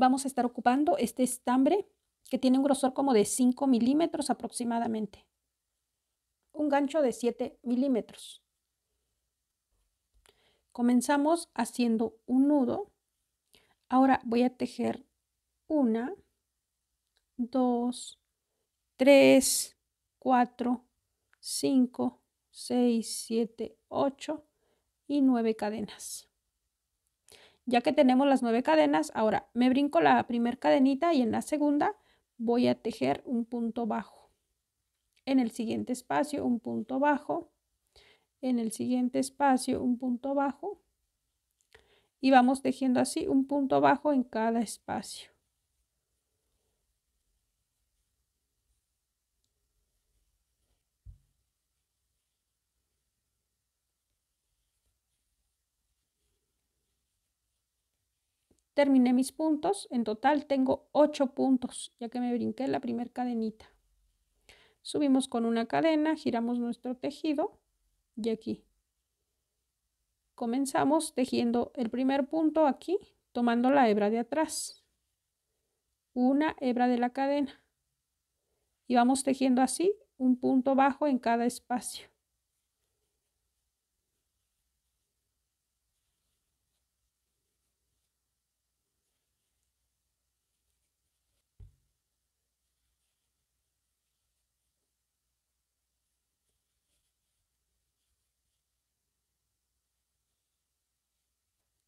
Vamos a estar ocupando este estambre que tiene un grosor como de 5 milímetros aproximadamente. Un gancho de 7 milímetros. Comenzamos haciendo un nudo. Ahora voy a tejer 1, 2, 3, 4, 5, 6, 7, 8 y 9 cadenas. Ya que tenemos las nueve cadenas, ahora me brinco la primera cadenita y en la segunda voy a tejer un punto bajo. En el siguiente espacio un punto bajo. En el siguiente espacio un punto bajo. Y vamos tejiendo así un punto bajo en cada espacio. terminé mis puntos. En total tengo 8 puntos, ya que me brinqué la primer cadenita. Subimos con una cadena, giramos nuestro tejido y aquí. Comenzamos tejiendo el primer punto aquí, tomando la hebra de atrás. Una hebra de la cadena. Y vamos tejiendo así un punto bajo en cada espacio.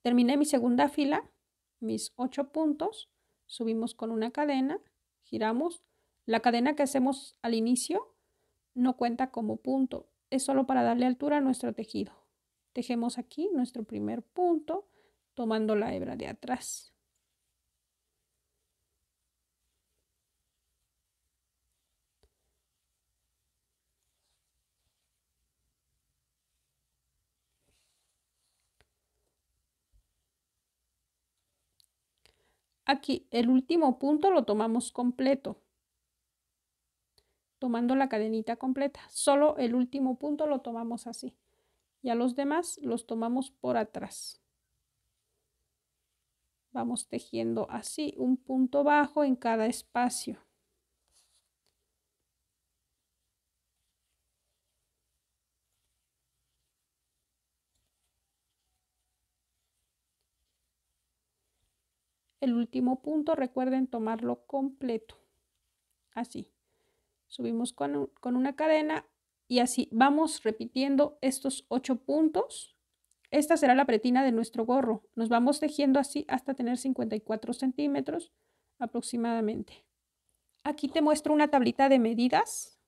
Terminé mi segunda fila, mis ocho puntos, subimos con una cadena, giramos. La cadena que hacemos al inicio no cuenta como punto, es solo para darle altura a nuestro tejido. Tejemos aquí nuestro primer punto tomando la hebra de atrás. Aquí el último punto lo tomamos completo, tomando la cadenita completa. Solo el último punto lo tomamos así. Y a los demás los tomamos por atrás. Vamos tejiendo así un punto bajo en cada espacio. El último punto, recuerden tomarlo completo. Así. Subimos con, una cadena y así vamos repitiendo estos ocho puntos. Esta será la pretina de nuestro gorro. Nos vamos tejiendo así hasta tener 54 centímetros aproximadamente. Aquí te muestro una tablita de medidas.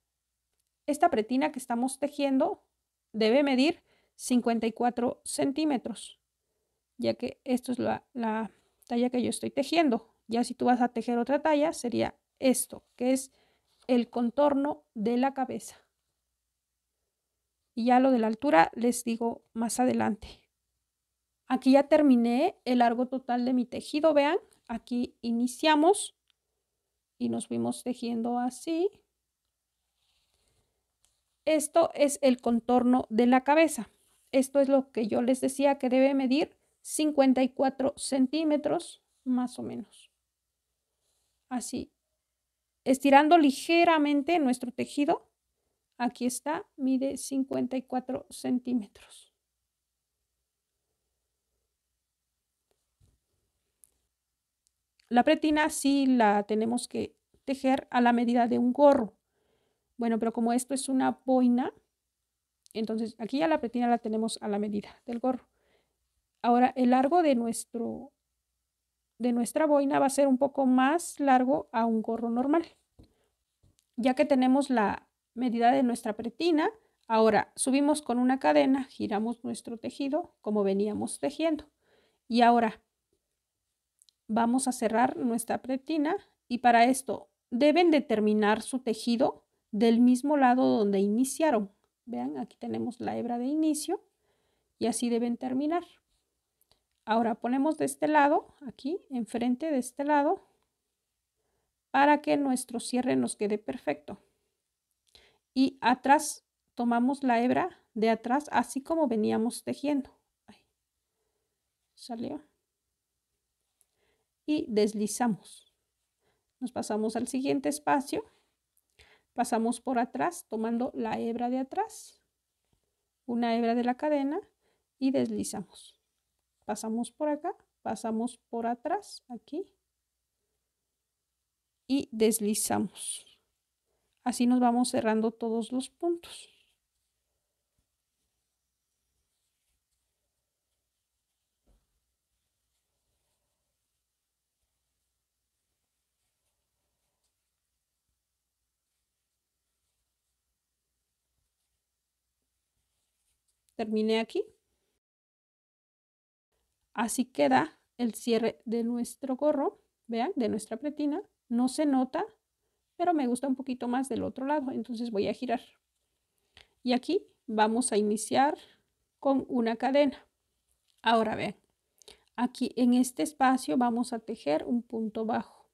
Esta pretina que estamos tejiendo debe medir 54 centímetros, ya que esto es la talla que yo estoy tejiendo. Ya si tú vas a tejer otra talla, sería esto, que es el contorno de la cabeza. Y ya lo de la altura les digo más adelante. Aquí ya terminé el largo total de mi tejido, vean. Aquí iniciamos y nos fuimos tejiendo así. Esto es el contorno de la cabeza. Esto es lo que yo les decía que debe medir 54 centímetros más o menos. Así, estirando ligeramente nuestro tejido. Aquí está, mide 54 centímetros. La pretina sí la tenemos que tejer a la medida de un gorro. Bueno, pero como esto es una boina, entonces aquí ya la pretina la tenemos a la medida del gorro. Ahora, el largo de, nuestro, de nuestra boina va a ser un poco más largo a un gorro normal. Ya que tenemos la medida de nuestra pretina, ahora subimos con una cadena, giramos nuestro tejido como veníamos tejiendo. Y ahora vamos a cerrar nuestra pretina y para esto deben terminar su tejido del mismo lado donde iniciaron. Vean, aquí tenemos la hebra de inicio y así deben terminar. Ahora ponemos de este lado, aquí, enfrente de este lado, para que nuestro cierre nos quede perfecto. Y atrás tomamos la hebra de atrás, así como veníamos tejiendo. Salió. Y deslizamos. Nos pasamos al siguiente espacio. Pasamos por atrás, tomando la hebra de atrás, una hebra de la cadena y deslizamos pasamos por acá, pasamos por atrás, aquí, y deslizamos. Así nos vamos cerrando todos los puntos. Terminé aquí. Así queda el cierre de nuestro gorro, vean, de nuestra pretina. No se nota, pero me gusta un poquito más del otro lado, entonces voy a girar. Y aquí vamos a iniciar con una cadena. Ahora vean, aquí en este espacio vamos a tejer un punto bajo.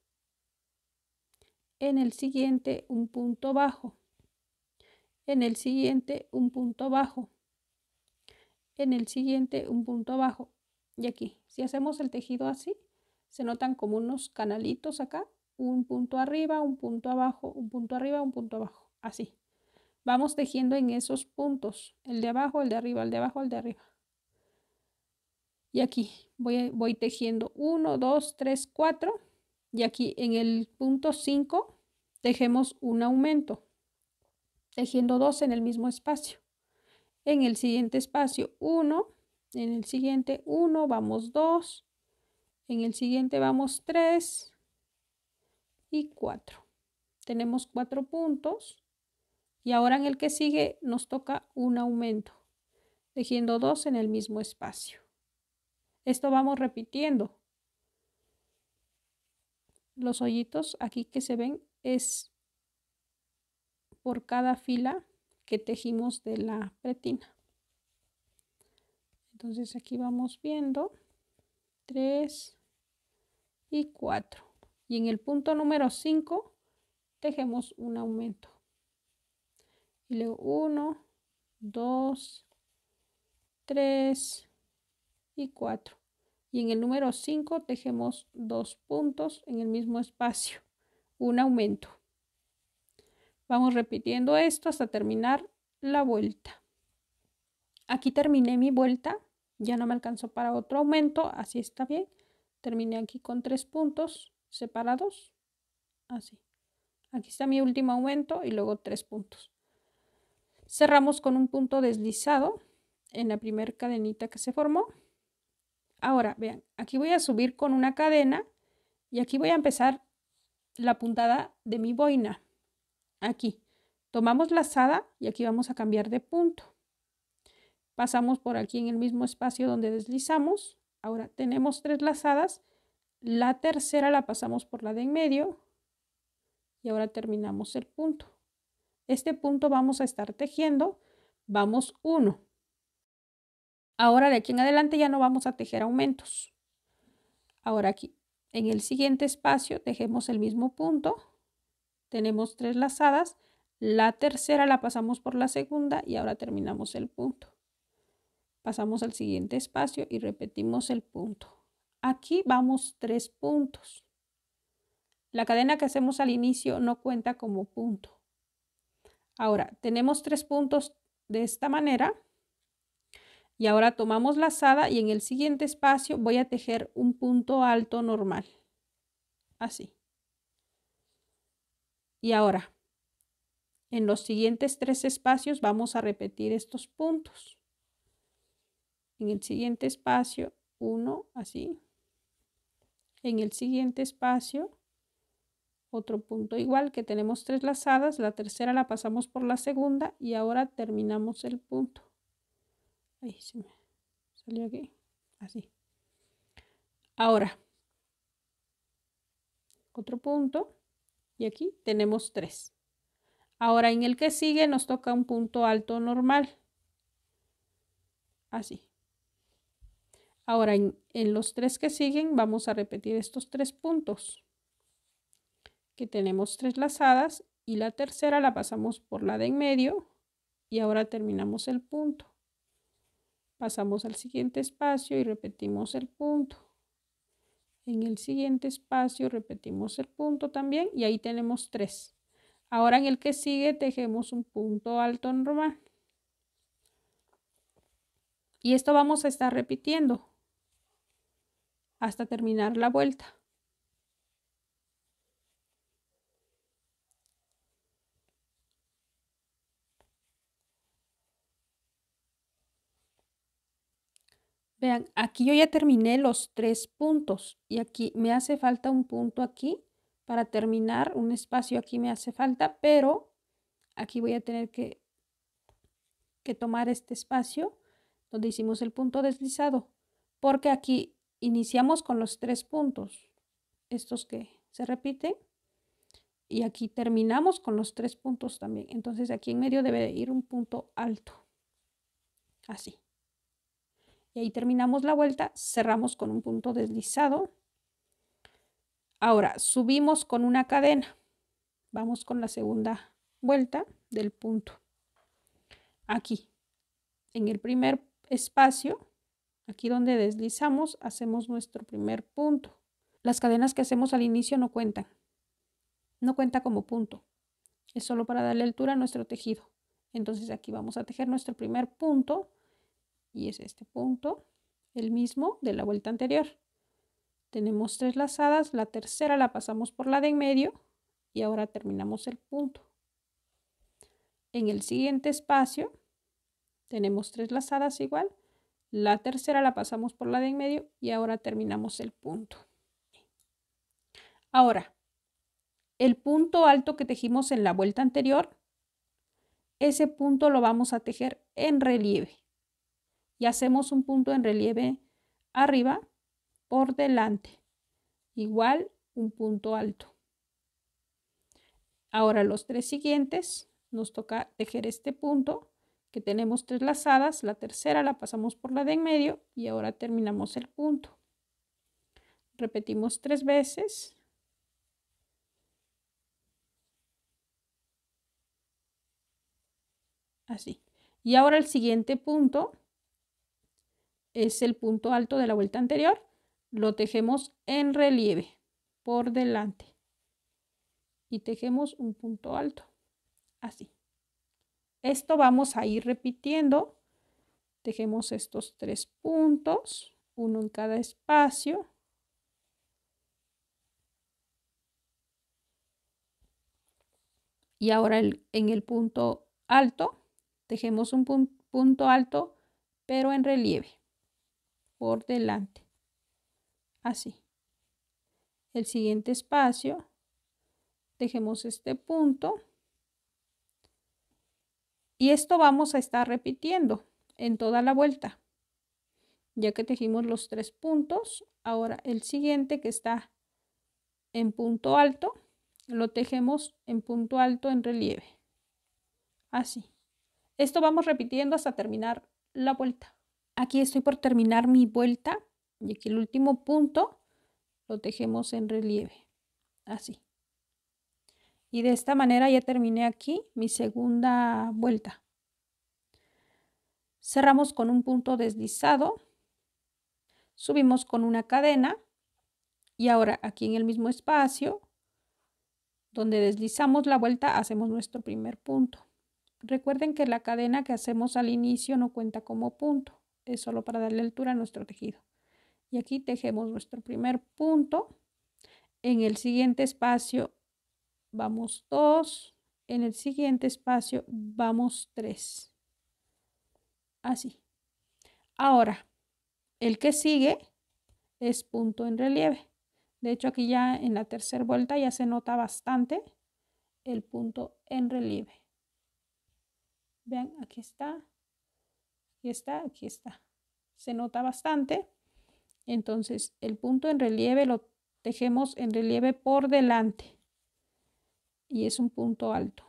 En el siguiente un punto bajo. En el siguiente un punto bajo. En el siguiente un punto bajo y aquí. Si hacemos el tejido así, se notan como unos canalitos acá, un punto arriba, un punto abajo, un punto arriba, un punto abajo, así. Vamos tejiendo en esos puntos, el de abajo, el de arriba, el de abajo, el de arriba. Y aquí voy, voy tejiendo 1, 2, 3, 4 y aquí en el punto 5 tejemos un aumento, tejiendo dos en el mismo espacio. En el siguiente espacio 1, en el siguiente 1 vamos 2, en el siguiente vamos 3 y 4. Tenemos cuatro puntos y ahora en el que sigue nos toca un aumento, tejiendo dos en el mismo espacio. Esto vamos repitiendo. Los hoyitos aquí que se ven es por cada fila que tejimos de la pretina. Entonces aquí vamos viendo 3 y 4. Y en el punto número 5 tejemos un aumento. Y luego 1, 2, 3 y 4. Y en el número 5 tejemos dos puntos en el mismo espacio. Un aumento. Vamos repitiendo esto hasta terminar la vuelta. Aquí terminé mi vuelta ya no me alcanzó para otro aumento, así está bien. Terminé aquí con tres puntos separados, así. Aquí está mi último aumento y luego tres puntos. Cerramos con un punto deslizado en la primera cadenita que se formó. Ahora, vean, aquí voy a subir con una cadena y aquí voy a empezar la puntada de mi boina. Aquí. Tomamos lazada y aquí vamos a cambiar de punto pasamos por aquí en el mismo espacio donde deslizamos. Ahora tenemos tres lazadas. La tercera la pasamos por la de en medio y ahora terminamos el punto. Este punto vamos a estar tejiendo, vamos uno. Ahora de aquí en adelante ya no vamos a tejer aumentos. Ahora aquí en el siguiente espacio tejemos el mismo punto, tenemos tres lazadas, la tercera la pasamos por la segunda y ahora terminamos el punto. Pasamos al siguiente espacio y repetimos el punto. Aquí vamos tres puntos. La cadena que hacemos al inicio no cuenta como punto. Ahora, tenemos tres puntos de esta manera. Y ahora tomamos la lazada y en el siguiente espacio voy a tejer un punto alto normal. Así. Y ahora, en los siguientes tres espacios vamos a repetir estos puntos en el siguiente espacio uno así. En el siguiente espacio, otro punto igual que tenemos tres lazadas, la tercera la pasamos por la segunda y ahora terminamos el punto. Ahí se me salió aquí, así. Ahora, otro punto y aquí tenemos tres. Ahora en el que sigue nos toca un punto alto normal. Así. Ahora, en, los tres que siguen, vamos a repetir estos tres puntos, que tenemos tres lazadas y la tercera la pasamos por la de en medio y ahora terminamos el punto. Pasamos al siguiente espacio y repetimos el punto. En el siguiente espacio repetimos el punto también y ahí tenemos tres. Ahora en el que sigue tejemos un punto alto normal. Y esto vamos a estar repitiendo hasta terminar la vuelta. Vean, aquí yo ya terminé los tres puntos y aquí me hace falta un punto aquí para terminar, un espacio aquí me hace falta, pero aquí voy a tener que, que tomar este espacio donde hicimos el punto deslizado, porque aquí iniciamos con los tres puntos, estos que se repiten, y aquí terminamos con los tres puntos también. Entonces aquí en medio debe ir un punto alto, así. Y ahí terminamos la vuelta, cerramos con un punto deslizado. Ahora subimos con una cadena, vamos con la segunda vuelta del punto. Aquí, en el primer espacio Aquí donde deslizamos hacemos nuestro primer punto. Las cadenas que hacemos al inicio no cuentan. No cuenta como punto. Es solo para darle altura a nuestro tejido. Entonces aquí vamos a tejer nuestro primer punto y es este punto, el mismo de la vuelta anterior. Tenemos tres lazadas, la tercera la pasamos por la de en medio y ahora terminamos el punto. En el siguiente espacio tenemos tres lazadas igual la tercera la pasamos por la de en medio y ahora terminamos el punto. Ahora, el punto alto que tejimos en la vuelta anterior, ese punto lo vamos a tejer en relieve. Y hacemos un punto en relieve arriba por delante. Igual un punto alto. Ahora los tres siguientes nos toca tejer este punto que tenemos tres lazadas, la tercera la pasamos por la de en medio y ahora terminamos el punto. Repetimos tres veces. Así. Y ahora el siguiente punto es el punto alto de la vuelta anterior. Lo tejemos en relieve por delante. Y tejemos un punto alto. Así. Esto vamos a ir repitiendo. dejemos estos tres puntos, uno en cada espacio. Y ahora en el punto alto, tejemos un punto alto, pero en relieve, por delante. Así. El siguiente espacio, dejemos este punto y esto vamos a estar repitiendo en toda la vuelta. Ya que tejimos los tres puntos, ahora el siguiente que está en punto alto, lo tejemos en punto alto en relieve. Así. Esto vamos repitiendo hasta terminar la vuelta. Aquí estoy por terminar mi vuelta y aquí el último punto lo tejemos en relieve. Así. Y de esta manera ya terminé aquí mi segunda vuelta. Cerramos con un punto deslizado, subimos con una cadena y ahora aquí en el mismo espacio donde deslizamos la vuelta hacemos nuestro primer punto. Recuerden que la cadena que hacemos al inicio no cuenta como punto, es solo para darle altura a nuestro tejido. Y aquí tejemos nuestro primer punto. En el siguiente espacio vamos 2, en el siguiente espacio vamos 3. Así. Ahora, el que sigue es punto en relieve. De hecho, aquí ya en la tercera vuelta ya se nota bastante el punto en relieve. Vean, aquí está, aquí está, aquí está. Se nota bastante. Entonces, el punto en relieve lo tejemos en relieve por delante y es un punto alto.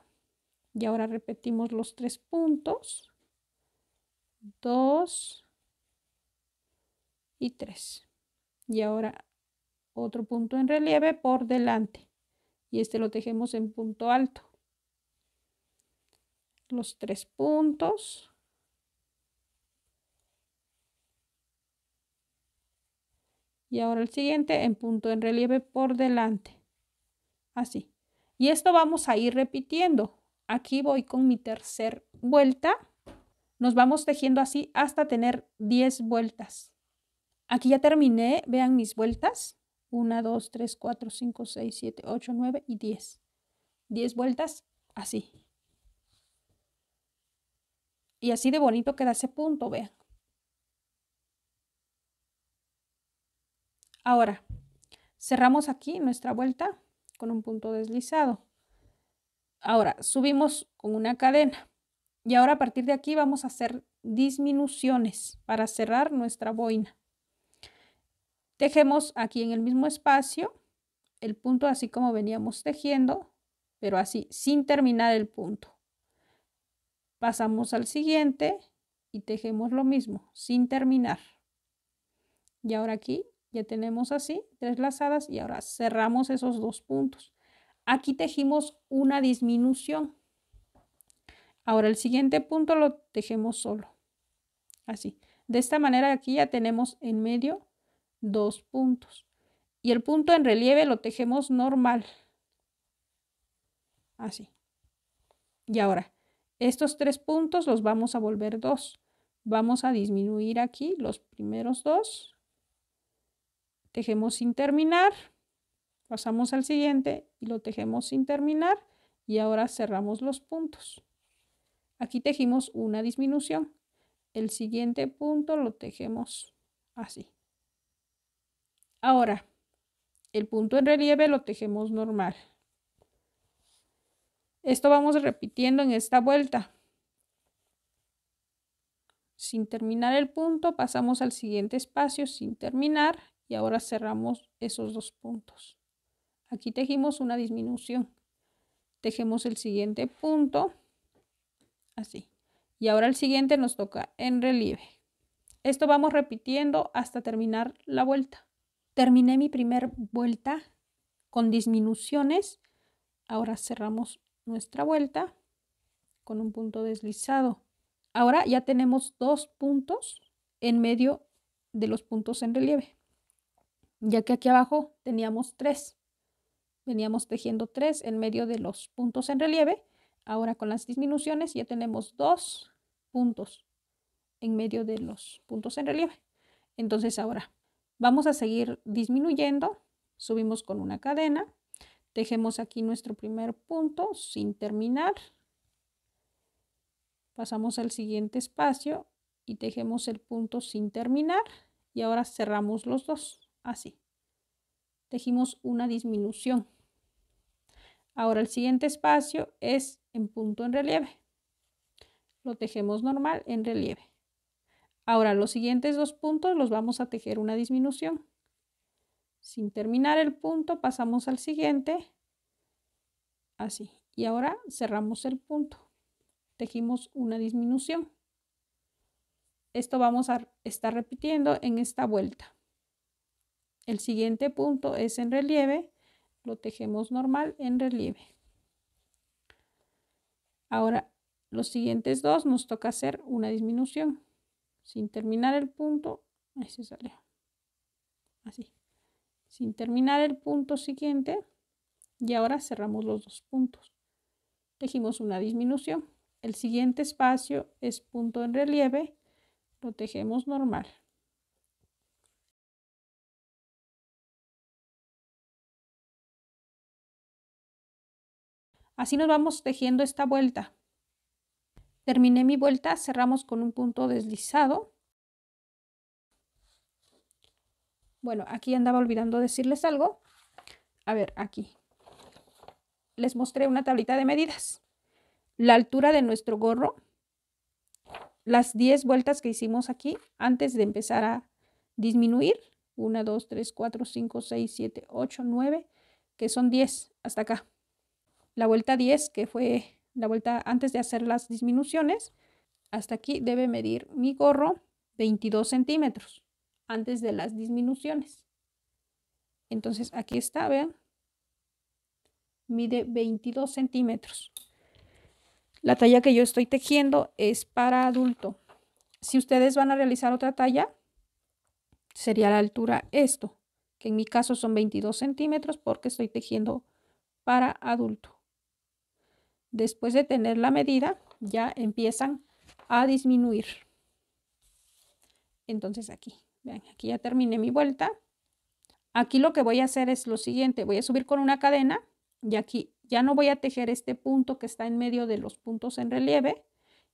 Y ahora repetimos los tres puntos. Dos y tres. Y ahora otro punto en relieve por delante. Y este lo tejemos en punto alto. Los tres puntos. Y ahora el siguiente en punto en relieve por delante. Así. Y esto vamos a ir repitiendo. Aquí voy con mi tercer vuelta. Nos vamos tejiendo así hasta tener 10 vueltas. Aquí ya terminé, vean mis vueltas. 1, 2, 3, 4, 5, 6, 7, 8, 9 y 10. 10 vueltas así. Y así de bonito queda ese punto, vean. Ahora, cerramos aquí nuestra vuelta con un punto deslizado. Ahora, subimos con una cadena. Y ahora a partir de aquí vamos a hacer disminuciones para cerrar nuestra boina. Tejemos aquí en el mismo espacio el punto así como veníamos tejiendo, pero así, sin terminar el punto. Pasamos al siguiente y tejemos lo mismo, sin terminar. Y ahora aquí ya tenemos así tres lazadas y ahora cerramos esos dos puntos. Aquí tejimos una disminución. Ahora el siguiente punto lo tejemos solo. Así. De esta manera aquí ya tenemos en medio dos puntos. Y el punto en relieve lo tejemos normal. Así. Y ahora, estos tres puntos los vamos a volver dos. Vamos a disminuir aquí los primeros dos tejemos sin terminar, pasamos al siguiente y lo tejemos sin terminar y ahora cerramos los puntos. Aquí tejimos una disminución. El siguiente punto lo tejemos así. Ahora, el punto en relieve lo tejemos normal. Esto vamos repitiendo en esta vuelta. Sin terminar el punto, pasamos al siguiente espacio sin terminar y ahora cerramos esos dos puntos. Aquí tejimos una disminución. Tejemos el siguiente punto, así. Y ahora el siguiente nos toca en relieve. Esto vamos repitiendo hasta terminar la vuelta. Terminé mi primer vuelta con disminuciones. Ahora cerramos nuestra vuelta con un punto deslizado. Ahora ya tenemos dos puntos en medio de los puntos en relieve ya que aquí abajo teníamos tres. Veníamos tejiendo tres en medio de los puntos en relieve. Ahora con las disminuciones ya tenemos dos puntos en medio de los puntos en relieve. Entonces ahora vamos a seguir disminuyendo. Subimos con una cadena. Tejemos aquí nuestro primer punto sin terminar. Pasamos al siguiente espacio y tejemos el punto sin terminar. Y ahora cerramos los dos así. Tejimos una disminución. Ahora el siguiente espacio es en punto en relieve. Lo tejemos normal en relieve. Ahora los siguientes dos puntos los vamos a tejer una disminución. Sin terminar el punto pasamos al siguiente. Así. Y ahora cerramos el punto. Tejimos una disminución. Esto vamos a estar repitiendo en esta vuelta. El siguiente punto es en relieve, lo tejemos normal en relieve. Ahora, los siguientes dos nos toca hacer una disminución. Sin terminar el punto, ahí se Así. Sin terminar el punto siguiente, y ahora cerramos los dos puntos. Tejimos una disminución. El siguiente espacio es punto en relieve, lo tejemos normal. Así nos vamos tejiendo esta vuelta. Terminé mi vuelta, cerramos con un punto deslizado. Bueno, aquí andaba olvidando decirles algo. A ver, aquí. Les mostré una tablita de medidas. La altura de nuestro gorro, las 10 vueltas que hicimos aquí antes de empezar a disminuir. 1, 2, 3, 4, 5, 6, 7, 8, 9, que son 10 hasta acá la vuelta 10, que fue la vuelta antes de hacer las disminuciones, hasta aquí debe medir mi gorro 22 centímetros antes de las disminuciones. Entonces aquí está, vean, mide 22 centímetros. La talla que yo estoy tejiendo es para adulto. Si ustedes van a realizar otra talla, sería la altura esto, que en mi caso son 22 centímetros porque estoy tejiendo para adulto después de tener la medida, ya empiezan a disminuir. Entonces aquí, vean, aquí ya terminé mi vuelta. Aquí lo que voy a hacer es lo siguiente, voy a subir con una cadena y aquí ya no voy a tejer este punto que está en medio de los puntos en relieve,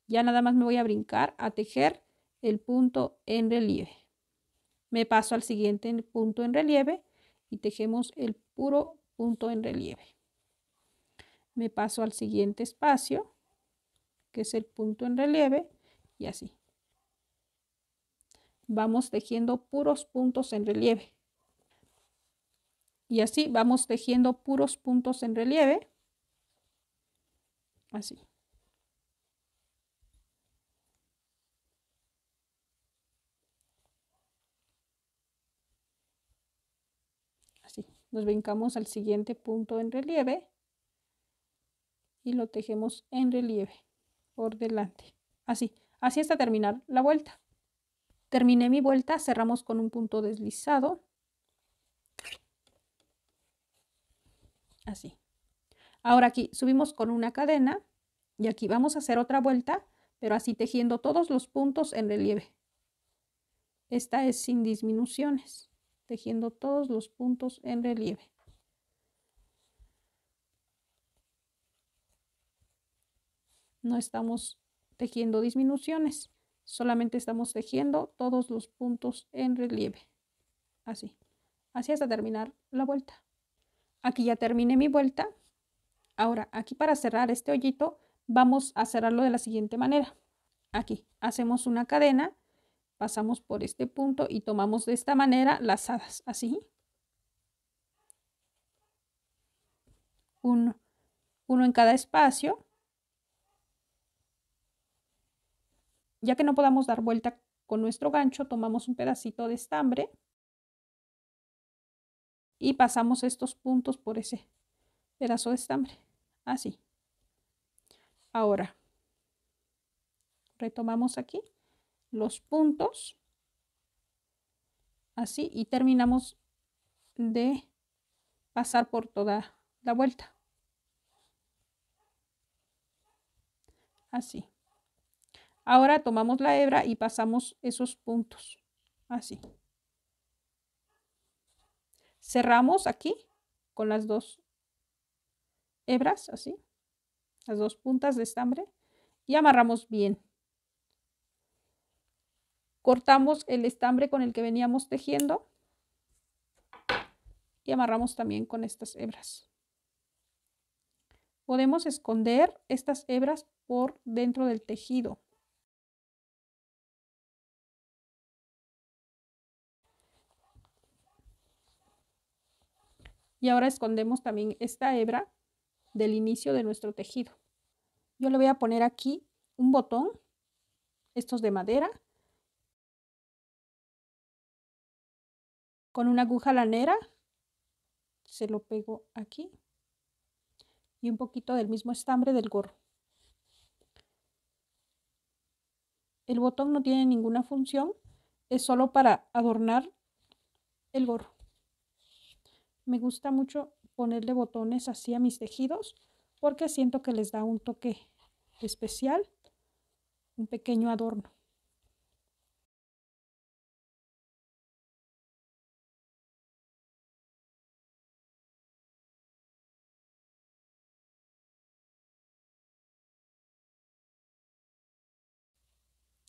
ya nada más me voy a brincar a tejer el punto en relieve. Me paso al siguiente punto en relieve y tejemos el puro punto en relieve me paso al siguiente espacio, que es el punto en relieve, y así. Vamos tejiendo puros puntos en relieve. Y así vamos tejiendo puros puntos en relieve. Así. Así. Nos brincamos al siguiente punto en relieve y lo tejemos en relieve por delante. Así, así hasta terminar la vuelta. Terminé mi vuelta, cerramos con un punto deslizado. Así. Ahora aquí subimos con una cadena y aquí vamos a hacer otra vuelta, pero así tejiendo todos los puntos en relieve. Esta es sin disminuciones, tejiendo todos los puntos en relieve. No estamos tejiendo disminuciones, solamente estamos tejiendo todos los puntos en relieve. Así, así hasta terminar la vuelta. Aquí ya terminé mi vuelta. Ahora, aquí para cerrar este hoyito, vamos a cerrarlo de la siguiente manera. Aquí, hacemos una cadena, pasamos por este punto y tomamos de esta manera las hadas, así. Uno, uno en cada espacio Ya que no podamos dar vuelta con nuestro gancho, tomamos un pedacito de estambre y pasamos estos puntos por ese pedazo de estambre. Así. Ahora, retomamos aquí los puntos. Así y terminamos de pasar por toda la vuelta. Así. Ahora tomamos la hebra y pasamos esos puntos, así. Cerramos aquí con las dos hebras, así, las dos puntas de estambre y amarramos bien. Cortamos el estambre con el que veníamos tejiendo y amarramos también con estas hebras. Podemos esconder estas hebras por dentro del tejido Y ahora escondemos también esta hebra del inicio de nuestro tejido. Yo le voy a poner aquí un botón, estos de madera, con una aguja lanera, se lo pego aquí y un poquito del mismo estambre del gorro. El botón no tiene ninguna función, es solo para adornar el gorro me gusta mucho ponerle botones así a mis tejidos porque siento que les da un toque especial, un pequeño adorno.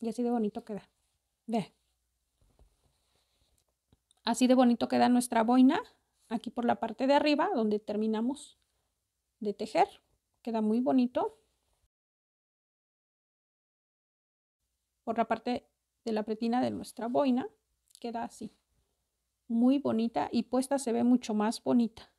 Y así de bonito queda. Ve. Así de bonito queda nuestra boina aquí por la parte de arriba donde terminamos de tejer. Queda muy bonito. Por la parte de la pretina de nuestra boina queda así. Muy bonita y puesta se ve mucho más bonita.